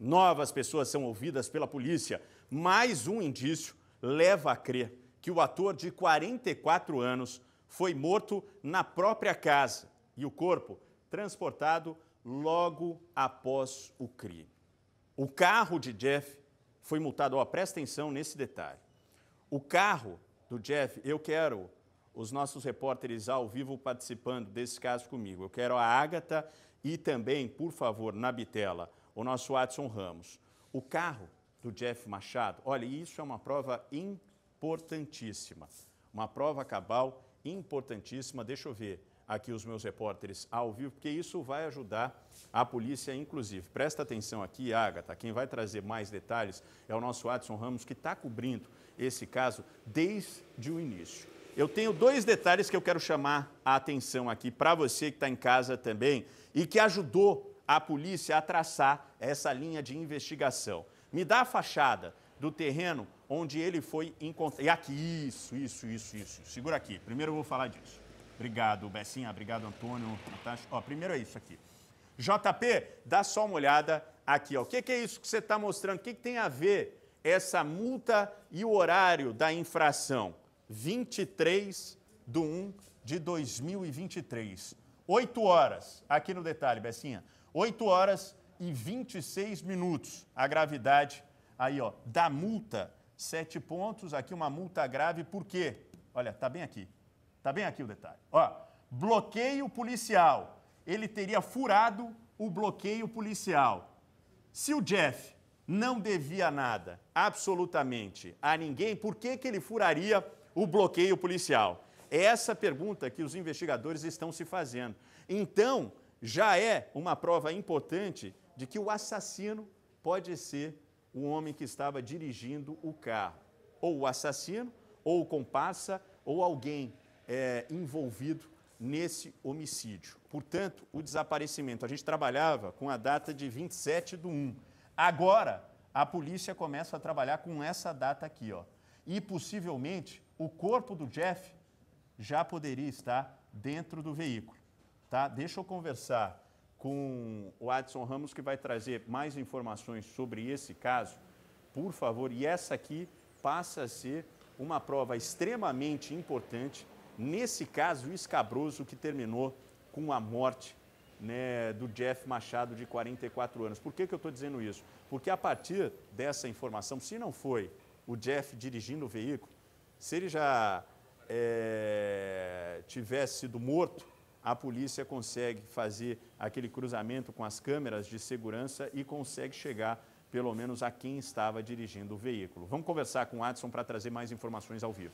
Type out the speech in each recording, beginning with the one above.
Novas pessoas são ouvidas pela polícia. Mais um indício leva a crer que o ator de 44 anos foi morto na própria casa e o corpo transportado logo após o crime. O carro de Jeff foi multado. oh, presta atenção nesse detalhe. O carro do Jeff, eu quero os nossos repórteres ao vivo participando desse caso comigo. Eu quero a Ágata e também, por favor, na bitela, o nosso Watson Ramos. O carro do Jeff Machado, olha, isso é uma prova importantíssima, uma prova cabal importantíssima. Deixa eu ver aqui os meus repórteres ao vivo, porque isso vai ajudar a polícia, inclusive. Presta atenção aqui, Agatha, quem vai trazer mais detalhes é o nosso Adson Ramos, que está cobrindo esse caso desde o início. Eu tenho dois detalhes que eu quero chamar a atenção aqui para você que está em casa também e que ajudou a polícia a traçar essa linha de investigação. Me dá a fachada do terreno onde ele foi encontrado. E aqui, isso, isso, isso, isso. Segura aqui. Primeiro eu vou falar disso. Obrigado, Bessinha. Obrigado, Antônio. Natasha. Ó, primeiro é isso aqui. JP, dá só uma olhada aqui. Ó. O que, que é isso que você está mostrando? O que, que tem a ver essa multa e o horário da infração? 23 de 1 de 2023. 8 horas. Aqui no detalhe, Bessinha. 8 horas e 26 minutos. A gravidade aí, ó, da multa, 7 pontos. Aqui uma multa grave, por quê? Olha, tá bem aqui. Tá bem aqui o detalhe. Ó, bloqueio policial. Ele teria furado o bloqueio policial. Se o Jeff não devia nada, absolutamente, a ninguém, por que, que ele furaria o bloqueio policial? É essa pergunta que os investigadores estão se fazendo. Então, já é uma prova importante de que o assassino pode ser o homem que estava dirigindo o carro, ou o assassino, ou o comparsa, ou alguém é, envolvido nesse homicídio. Portanto, o desaparecimento, a gente trabalhava com a data de 27 de 1. Agora, a polícia começa a trabalhar com essa data aqui, ó. E possivelmente o corpo do Jeff já poderia estar dentro do veículo. Tá? Deixa eu conversar com o Adson Ramos, que vai trazer mais informações sobre esse caso, por favor. E essa aqui passa a ser uma prova extremamente importante nesse caso escabroso que terminou com a morte né, do Jeff Machado, de 44 anos. Por que, que eu estou dizendo isso? Porque a partir dessa informação, se não foi o Jeff dirigindo o veículo, se ele já é, tivesse sido morto, a polícia consegue fazer aquele cruzamento com as câmeras de segurança e consegue chegar pelo menos a quem estava dirigindo o veículo. Vamos conversar com o Adson para trazer mais informações ao vivo.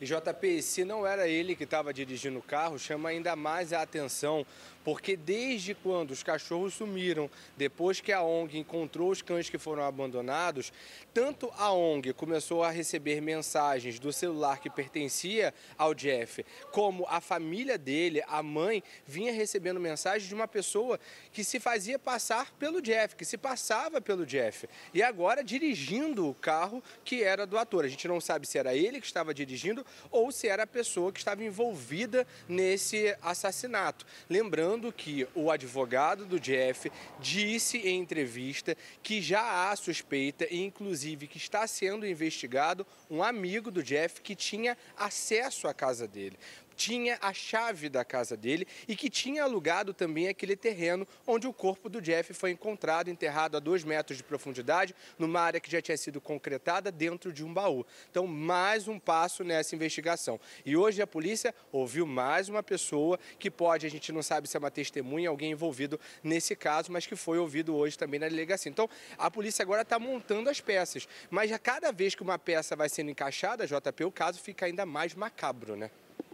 E JP, se não era ele que estava dirigindo o carro, chama ainda mais a atenção porque desde quando os cachorros sumiram, depois que a ONG encontrou os cães que foram abandonados, tanto a ONG começou a receber mensagens do celular que pertencia ao Jeff, como a família dele, a mãe, vinha recebendo mensagens de uma pessoa que se fazia passar pelo Jeff, que se passava pelo Jeff. E agora dirigindo o carro que era do ator. A gente não sabe se era ele que estava dirigindo ou se era a pessoa que estava envolvida nesse assassinato. Lembrando lembrando que o advogado do Jeff disse em entrevista que já há suspeita e, inclusive, que está sendo investigado um amigo do Jeff que tinha acesso à casa dele tinha a chave da casa dele e que tinha alugado também aquele terreno onde o corpo do Jeff foi encontrado, enterrado a dois metros de profundidade, numa área que já tinha sido concretada dentro de um baú. Então, mais um passo nessa investigação. E hoje a polícia ouviu mais uma pessoa que pode, a gente não sabe se é uma testemunha, alguém envolvido nesse caso, mas que foi ouvido hoje também na delegacia. Então, a polícia agora está montando as peças, mas a cada vez que uma peça vai sendo encaixada, JP, o caso fica ainda mais macabro, né?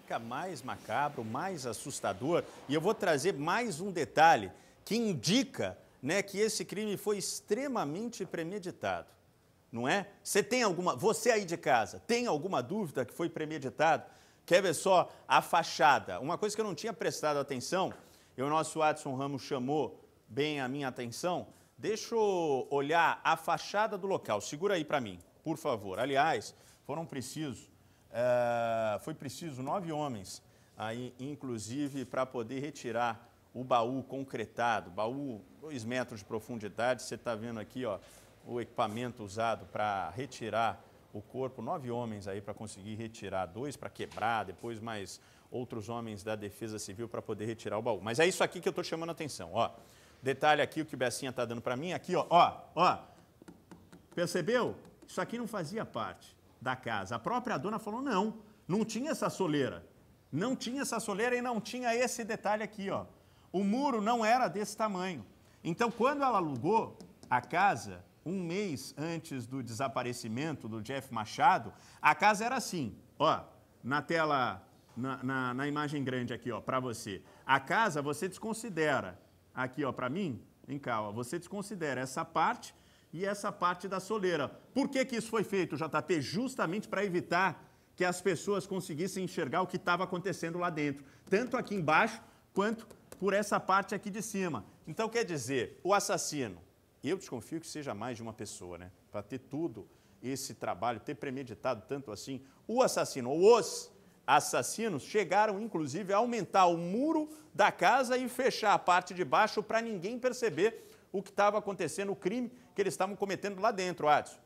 fica mais macabro, mais assustador. E eu vou trazer mais um detalhe que indica né, que esse crime foi extremamente premeditado. Não é? Você tem alguma. Você aí de casa, tem alguma dúvida que foi premeditado? Quer ver só a fachada? Uma coisa que eu não tinha prestado atenção, e o nosso Adson Ramos chamou bem a minha atenção. Deixa eu olhar a fachada do local. Segura aí para mim, por favor. Aliás, foram precisos ah, foi preciso nove homens, aí, inclusive, para poder retirar o baú concretado, baú dois metros de profundidade. Você está vendo aqui ó, o equipamento usado para retirar o corpo, nove homens aí para conseguir retirar, dois para quebrar, depois mais outros homens da Defesa Civil para poder retirar o baú. Mas é isso aqui que eu estou chamando a atenção, ó. Detalhe aqui o que o Bessinha está dando para mim, aqui, ó, ó, ó. Percebeu? Isso aqui não fazia parte da casa. A própria dona falou: não, não tinha essa soleira. Não tinha essa soleira e não tinha esse detalhe aqui, ó. O muro não era desse tamanho. Então, quando ela alugou a casa, um mês antes do desaparecimento do Jeff Machado, a casa era assim, ó, na tela, na, na, na imagem grande aqui, ó, para você. A casa você desconsidera, aqui, ó, para mim, vem cá, ó, você desconsidera essa parte e essa parte da soleira. Por que, que isso foi feito, JP? Justamente para evitar que as pessoas conseguissem enxergar o que estava acontecendo lá dentro, tanto aqui embaixo quanto por essa parte aqui de cima. Então, quer dizer, o assassino, eu desconfio que seja mais de uma pessoa, né? Para ter tudo esse trabalho, ter premeditado tanto assim, o assassino ou os assassinos chegaram inclusive a aumentar o muro da casa e fechar a parte de baixo para ninguém perceber o que estava acontecendo, o crime que eles estavam cometendo lá dentro, Adson.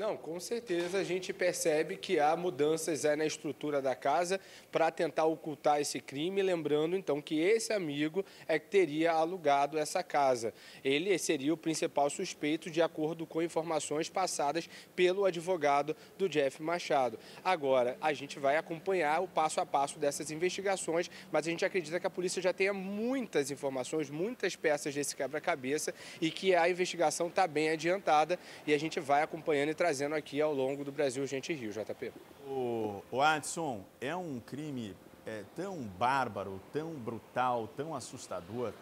Não, com certeza a gente percebe que há mudanças é, na estrutura da casa para tentar ocultar esse crime, lembrando então que esse amigo é que teria alugado essa casa. Ele seria o principal suspeito de acordo com informações passadas pelo advogado do Jeff Machado. Agora, a gente vai acompanhar o passo a passo dessas investigações, mas a gente acredita que a polícia já tenha muitas informações, muitas peças desse quebra-cabeça e que a investigação está bem adiantada e a gente vai acompanhando e trazendo trazendo aqui ao longo do Brasil Gente Rio, JP. O, o Adson, é um crime é, tão bárbaro, tão brutal, tão assustador,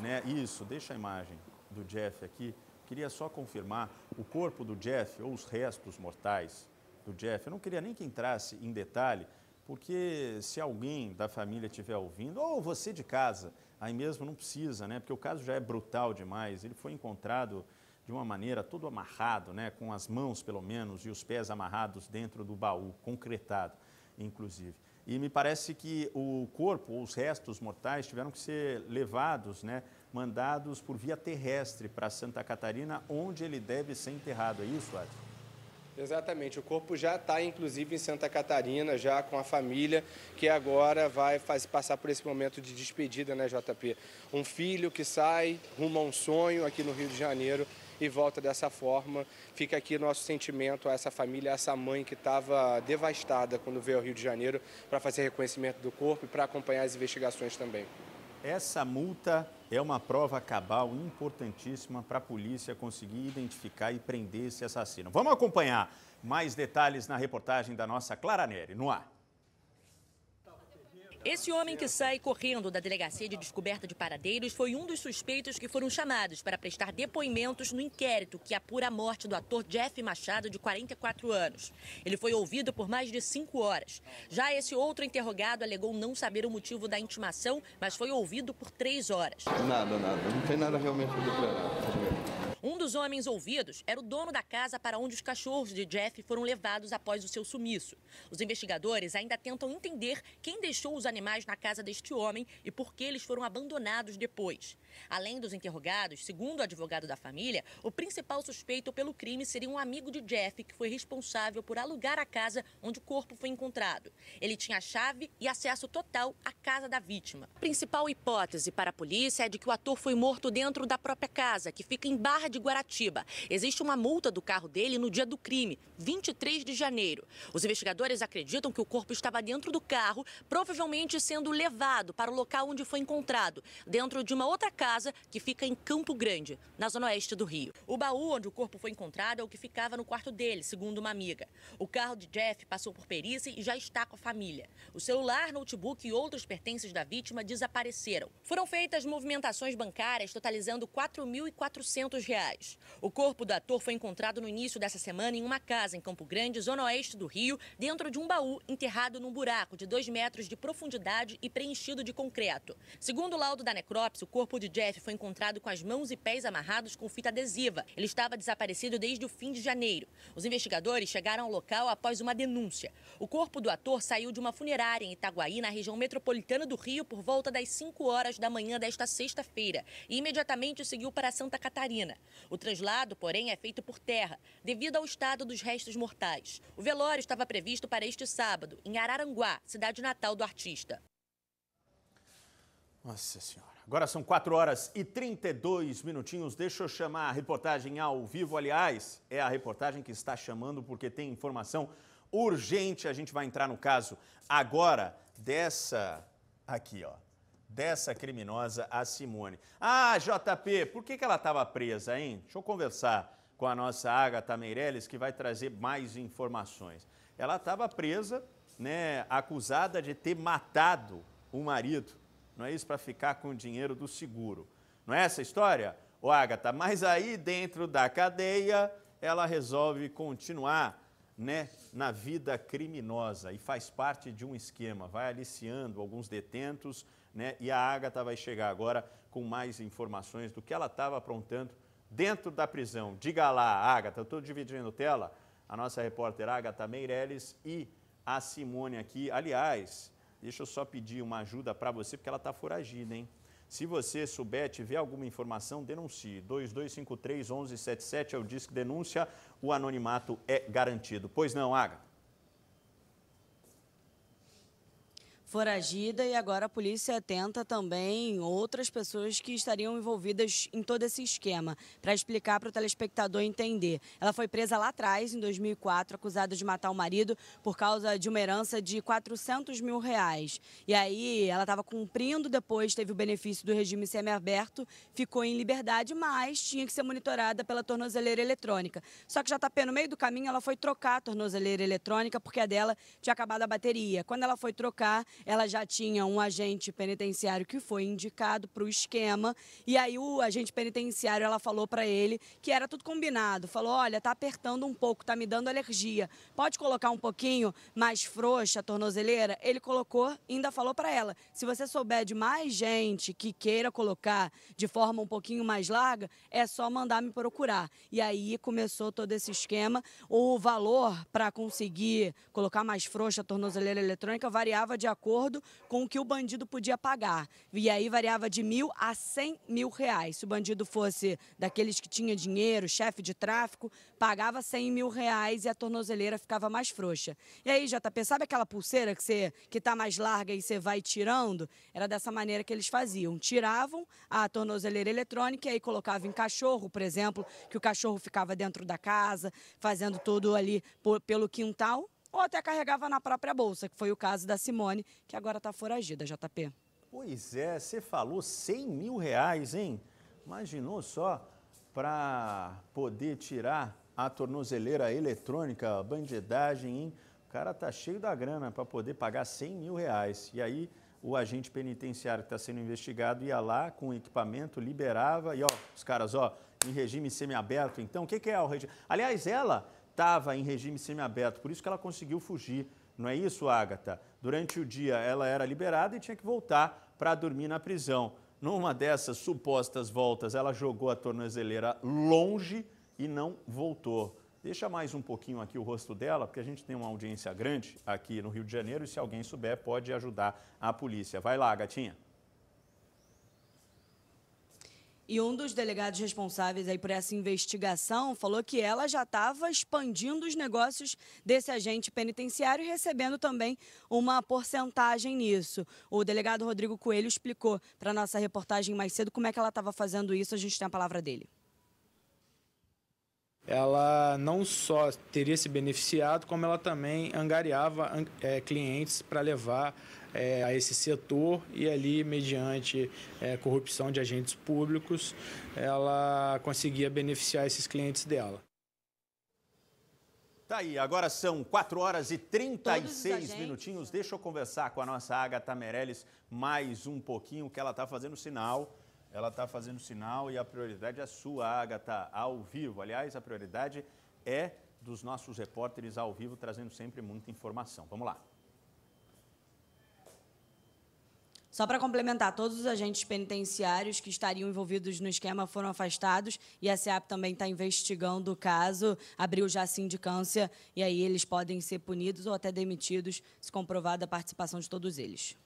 né? Isso, deixa a imagem do Jeff aqui. Queria só confirmar, o corpo do Jeff, ou os restos mortais do Jeff, eu não queria nem que entrasse em detalhe, porque se alguém da família estiver ouvindo, ou você de casa, aí mesmo não precisa, né? Porque o caso já é brutal demais. Ele foi encontrado de uma maneira todo amarrado, né, com as mãos pelo menos e os pés amarrados dentro do baú, concretado, inclusive. E me parece que o corpo, ou os restos mortais, tiveram que ser levados, né, mandados por via terrestre para Santa Catarina, onde ele deve ser enterrado. É isso, Adson? Exatamente, o corpo já está inclusive em Santa Catarina, já com a família, que agora vai faz, passar por esse momento de despedida, né, JP? Um filho que sai rumo a um sonho aqui no Rio de Janeiro e volta dessa forma. Fica aqui nosso sentimento a essa família, a essa mãe que estava devastada quando veio ao Rio de Janeiro para fazer reconhecimento do corpo e para acompanhar as investigações também. Essa multa é uma prova cabal importantíssima para a polícia conseguir identificar e prender esse assassino. Vamos acompanhar mais detalhes na reportagem da nossa Clara Neri, no ar. Esse homem que sai correndo da delegacia de descoberta de paradeiros foi um dos suspeitos que foram chamados para prestar depoimentos no inquérito que apura a morte do ator Jeff Machado, de 44 anos. Ele foi ouvido por mais de cinco horas. Já esse outro interrogado alegou não saber o motivo da intimação, mas foi ouvido por três horas. Nada, nada. Não tem nada realmente a declarar. Um dos homens ouvidos era o dono da casa para onde os cachorros de Jeff foram levados após o seu sumiço. Os investigadores ainda tentam entender quem deixou os animais na casa deste homem e por que eles foram abandonados depois. Além dos interrogados, segundo o advogado da família, o principal suspeito pelo crime seria um amigo de Jeff, que foi responsável por alugar a casa onde o corpo foi encontrado. Ele tinha chave e acesso total à casa da vítima. A principal hipótese para a polícia é de que o ator foi morto dentro da própria casa, que fica em Barra de Guaratiba. Existe uma multa do carro dele no dia do crime, 23 de janeiro. Os investigadores acreditam que o corpo estava dentro do carro, provavelmente sendo levado para o local onde foi encontrado, dentro de uma outra casa casa, que fica em Campo Grande, na zona oeste do Rio. O baú onde o corpo foi encontrado é o que ficava no quarto dele, segundo uma amiga. O carro de Jeff passou por perícia e já está com a família. O celular, notebook e outros pertences da vítima desapareceram. Foram feitas movimentações bancárias totalizando R$ 4.400. O corpo do ator foi encontrado no início dessa semana em uma casa em Campo Grande, zona oeste do Rio, dentro de um baú enterrado num buraco de 2 metros de profundidade e preenchido de concreto. Segundo o laudo da necrópsia, o corpo de Jeff foi encontrado com as mãos e pés amarrados com fita adesiva. Ele estava desaparecido desde o fim de janeiro. Os investigadores chegaram ao local após uma denúncia. O corpo do ator saiu de uma funerária em Itaguaí, na região metropolitana do Rio, por volta das 5 horas da manhã desta sexta-feira e imediatamente seguiu para Santa Catarina. O translado, porém, é feito por terra, devido ao estado dos restos mortais. O velório estava previsto para este sábado, em Araranguá, cidade natal do artista. Nossa Senhora. Agora são 4 horas e 32 minutinhos. Deixa eu chamar a reportagem ao vivo. Aliás, é a reportagem que está chamando porque tem informação urgente. A gente vai entrar no caso agora dessa aqui, ó. Dessa criminosa, a Simone. Ah, JP, por que, que ela estava presa, hein? Deixa eu conversar com a nossa Agatha Meirelles, que vai trazer mais informações. Ela estava presa, né, acusada de ter matado o marido não é isso? Para ficar com o dinheiro do seguro. Não é essa a história? Ô, Agatha, mas aí dentro da cadeia ela resolve continuar né, na vida criminosa e faz parte de um esquema, vai aliciando alguns detentos né, e a Agatha vai chegar agora com mais informações do que ela estava aprontando dentro da prisão. Diga lá, Agatha, estou dividindo tela, a nossa repórter Agatha Meirelles e a Simone aqui. Aliás, Deixa eu só pedir uma ajuda para você, porque ela está foragida, hein? Se você souber, tiver alguma informação, denuncie. 2253 1177 é o Disque Denúncia. O anonimato é garantido. Pois não, Agatha? foragida e agora a polícia tenta também outras pessoas que estariam envolvidas em todo esse esquema, para explicar para o telespectador entender. Ela foi presa lá atrás, em 2004, acusada de matar o marido por causa de uma herança de 400 mil reais. E aí ela estava cumprindo, depois teve o benefício do regime semiaberto, ficou em liberdade, mas tinha que ser monitorada pela tornozeleira eletrônica. Só que já JP, tá no meio do caminho, ela foi trocar a tornozeleira eletrônica porque a dela tinha acabado a bateria. Quando ela foi trocar, ela já tinha um agente penitenciário que foi indicado para o esquema e aí o agente penitenciário ela falou para ele que era tudo combinado. Falou: "Olha, tá apertando um pouco, tá me dando alergia. Pode colocar um pouquinho mais frouxa a tornozeleira?" Ele colocou, ainda falou para ela: "Se você souber de mais gente que queira colocar de forma um pouquinho mais larga, é só mandar me procurar". E aí começou todo esse esquema. O valor para conseguir colocar mais frouxa a tornozeleira eletrônica variava de acordo acordo com o que o bandido podia pagar. E aí variava de mil a cem mil reais. Se o bandido fosse daqueles que tinha dinheiro, chefe de tráfico, pagava cem mil reais e a tornozeleira ficava mais frouxa. E aí, JP, sabe aquela pulseira que você que tá mais larga e você vai tirando? Era dessa maneira que eles faziam. Tiravam a tornozeleira eletrônica e aí colocava em cachorro, por exemplo, que o cachorro ficava dentro da casa, fazendo todo ali por, pelo quintal ou até carregava na própria bolsa, que foi o caso da Simone, que agora está foragida, JP. Pois é, você falou 100 mil reais, hein? Imaginou só para poder tirar a tornozeleira eletrônica, a bandidagem, hein? O cara tá cheio da grana para poder pagar 100 mil reais. E aí o agente penitenciário que está sendo investigado ia lá com o equipamento, liberava e ó, os caras, ó, em regime semiaberto. Então, o que, que é o regime? Aliás, ela estava em regime semiaberto, por isso que ela conseguiu fugir. Não é isso, Agatha? Durante o dia ela era liberada e tinha que voltar para dormir na prisão. Numa dessas supostas voltas, ela jogou a tornozeleira longe e não voltou. Deixa mais um pouquinho aqui o rosto dela, porque a gente tem uma audiência grande aqui no Rio de Janeiro e se alguém souber pode ajudar a polícia. Vai lá, gatinha. E um dos delegados responsáveis aí por essa investigação falou que ela já estava expandindo os negócios desse agente penitenciário e recebendo também uma porcentagem nisso. O delegado Rodrigo Coelho explicou para nossa reportagem mais cedo como é que ela estava fazendo isso. A gente tem a palavra dele ela não só teria se beneficiado, como ela também angariava é, clientes para levar é, a esse setor e ali, mediante é, corrupção de agentes públicos, ela conseguia beneficiar esses clientes dela. Tá aí, agora são 4 horas e 36 minutinhos. Deixa eu conversar com a nossa Agatha Meirelles mais um pouquinho, que ela está fazendo sinal ela está fazendo sinal e a prioridade é sua, Agatha, ao vivo. Aliás, a prioridade é dos nossos repórteres ao vivo, trazendo sempre muita informação. Vamos lá. Só para complementar, todos os agentes penitenciários que estariam envolvidos no esquema foram afastados e a SEAP também está investigando o caso, abriu já a sindicância e aí eles podem ser punidos ou até demitidos se comprovada a participação de todos eles.